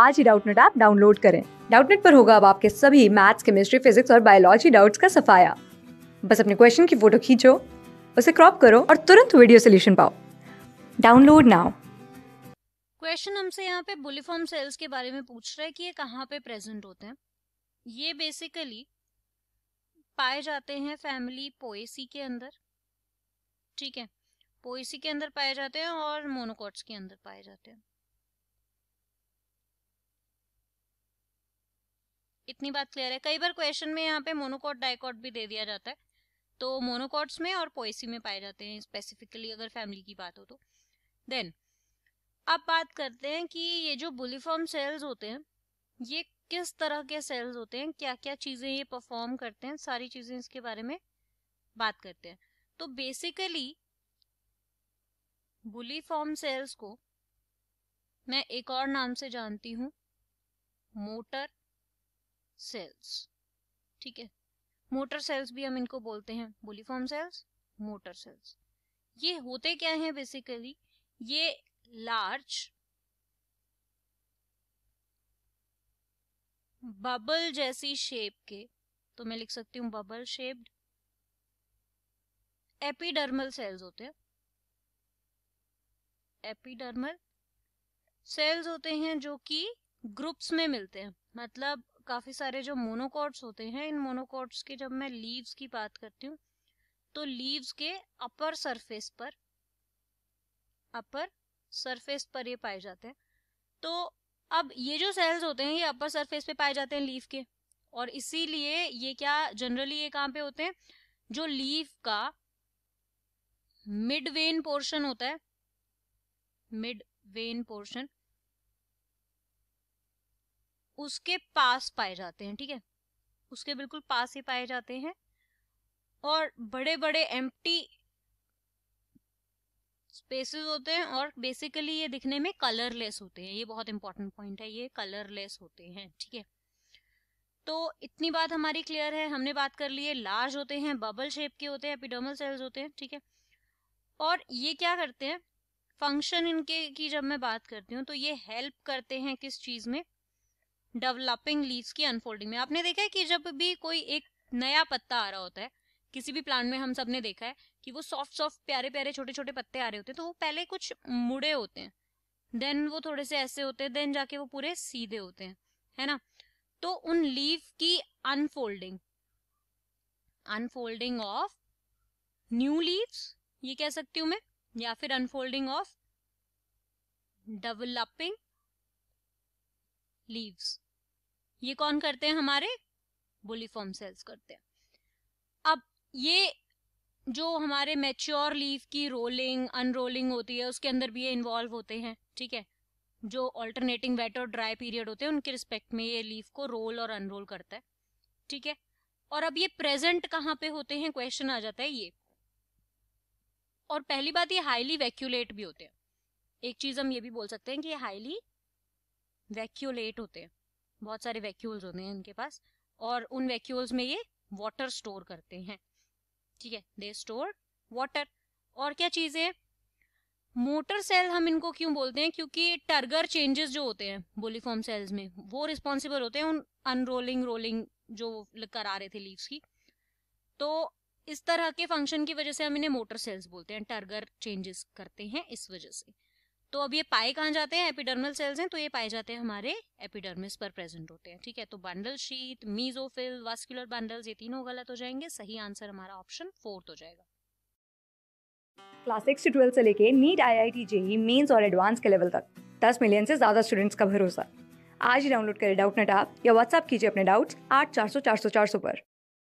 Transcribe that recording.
आज ही Doubtnut app download करें डाउटनेट पर होगा अब आपके सभी मैथ्स केमिस्ट्री फिजिक्स और बायोलॉजी डाउट्स का सफाया बस अपने क्वेश्चन की फोटो खींचो उसे क्रॉप करो और तुरंत वीडियो सोल्यूशन पाओ डाउनलोड नाउ क्वेश्चन हमसे यहाँ पे बुलिफॉर्म सेल्स के बारे में पूछ रहा है कि ये कहाँ पे प्रेजेंट होते हैं ये बेसिकली पाए जाते हैं फैमिली पोएसी के अंदर ठीक है पोएसी के अंदर पाए जाते हैं और मोनोकॉट्स के अंदर पाए जाते हैं इतनी बात क्लियर है कई बार क्वेश्चन में यहाँ पे मोनोकॉट डाइकॉट भी दे दिया जाता है तो मोनोकॉट्स में और पोएसी में पाए जाते हैं स्पेसिफिकली अगर फैमिली की बात हो तो देन अब बात करते हैं कि ये जो बुलिफॉर्म सेल्स होते हैं ये किस तरह के सेल्स होते हैं क्या क्या चीज़ें ये परफॉर्म करते हैं सारी चीज़ें इसके बारे में बात करते हैं तो बेसिकली बुलीफॉर्म सेल्स को मैं एक और नाम से जानती हूँ मोटर सेल्स ठीक है मोटर सेल्स भी हम इनको बोलते हैं बोलीफॉर्म सेल्स मोटर सेल्स ये होते क्या हैं बेसिकली ये लार्ज बबल जैसी शेप के तो मैं लिख सकती हूँ बबल शेप्ड एपिडर्मल सेल्स होते हैं एपिडर्मल सेल्स होते हैं जो कि ग्रुप्स में मिलते हैं मतलब काफी सारे जो मोनोकॉट्स होते हैं इन मोनोकॉट्स के जब मैं लीव्स की बात करती हूँ तो लीव्स के अपर सरफेस पर अपर सरफेस पर ये पाए जाते हैं तो अब ये जो सेल्स होते हैं ये अपर सरफेस पे पाए जाते हैं लीव के और इसीलिए ये क्या जनरली ये कहाँ पे होते हैं जो लीव का मिड वेन पोर्शन होता है मिड वेन पोर्शन उसके पास पाए जाते हैं ठीक है उसके बिल्कुल पास ही पाए जाते हैं और बड़े बड़े एम्प्टी स्पेसेस होते हैं और बेसिकली ये दिखने में कलरलेस होते हैं ये बहुत इंपॉर्टेंट पॉइंट है ये कलरलेस होते हैं ठीक है तो इतनी बात हमारी क्लियर है हमने बात कर ली है लार्ज होते हैं बबल शेप के होते हैं एपिडर्मल सेल्स होते हैं ठीक है और ये क्या करते हैं फंक्शन इनके की जब मैं बात करती हूँ तो ये हेल्प करते हैं किस चीज में डेवलपिंग लीव्स की अनफोल्डिंग में आपने देखा है कि जब भी कोई एक नया पत्ता आ रहा होता है किसी भी प्लांट में हम सब ने देखा है कि वो सॉफ्ट सॉफ्ट प्यारे प्यारे छोटे छोटे पत्ते आ रहे होते हैं तो वो पहले कुछ मुड़े होते हैं देन वो थोड़े से ऐसे होते हैं देन जाके वो पूरे सीधे होते हैं है ना तो उन लीव की unfolding unfolding of new leaves ये कह सकती हूं मैं या फिर अनफोल्डिंग ऑफ डेवलपिंग लीव्स ये कौन करते हैं हमारे बुलीफॉर्म सेल्स करते हैं अब ये जो हमारे मेच्योर लीव की रोलिंग अनरोलिंग होती है उसके अंदर भी ये इन्वॉल्व होते हैं ठीक है जो ऑल्टरनेटिंग वेट और ड्राई पीरियड होते हैं उनके रिस्पेक्ट में ये लीव को रोल और अनरोल करता है ठीक है और अब ये प्रेजेंट कहाँ पे होते हैं क्वेश्चन आ जाता है ये और पहली बात ये हाईली वैक्यूलेट भी होते हैं एक चीज हम ये भी बोल सकते हैं कि ये हाईली वैक्यूलेट होते हैं बहुत सारे वैक्यूल्स होते हैं इनके पास और उन वैक्यूल्स में ये वाटर स्टोर करते हैं ठीक है दे स्टोर वाटर और क्या चीज है मोटर सेल हम इनको क्यों बोलते हैं क्योंकि टर्गर चेंजेस जो होते हैं बोलीफॉर्म सेल्स में वो रिस्पॉन्सिबल होते हैं उन अनरोलिंग रोलिंग जो करा रहे थे लीव्स की तो इस तरह के फंक्शन की वजह से हम इन्हें मोटर सेल्स बोलते हैं टर्गर चेंजेस करते हैं इस वजह से तो अब ये पाए कहाँ जाते हैं एपिडर्मल सेल्स हैं तो ये पाए जाते हैं हमारे एपिडर्मिस पर प्रेजेंट होते हैं ठीक है तो बंडल शीत मीजोफिल वास्कुलर बंडल्स ये तीनों गलत हो जाएंगे सही आंसर हमारा ऑप्शन फोर्थ हो जाएगा क्लास सिक्स से ट्वेल्थ से लेके NEET I I T JEE mains और एडवांस के लेवल तक दस मिलियन से ज़्यादा स्टूडेंट्स का भरोसा आज ही डाउनलोड करें डाउट नेट आप या व्हाट्सअप कीजिए अपने डाउट्स आठ चार सौ चार सौ चार सौ पर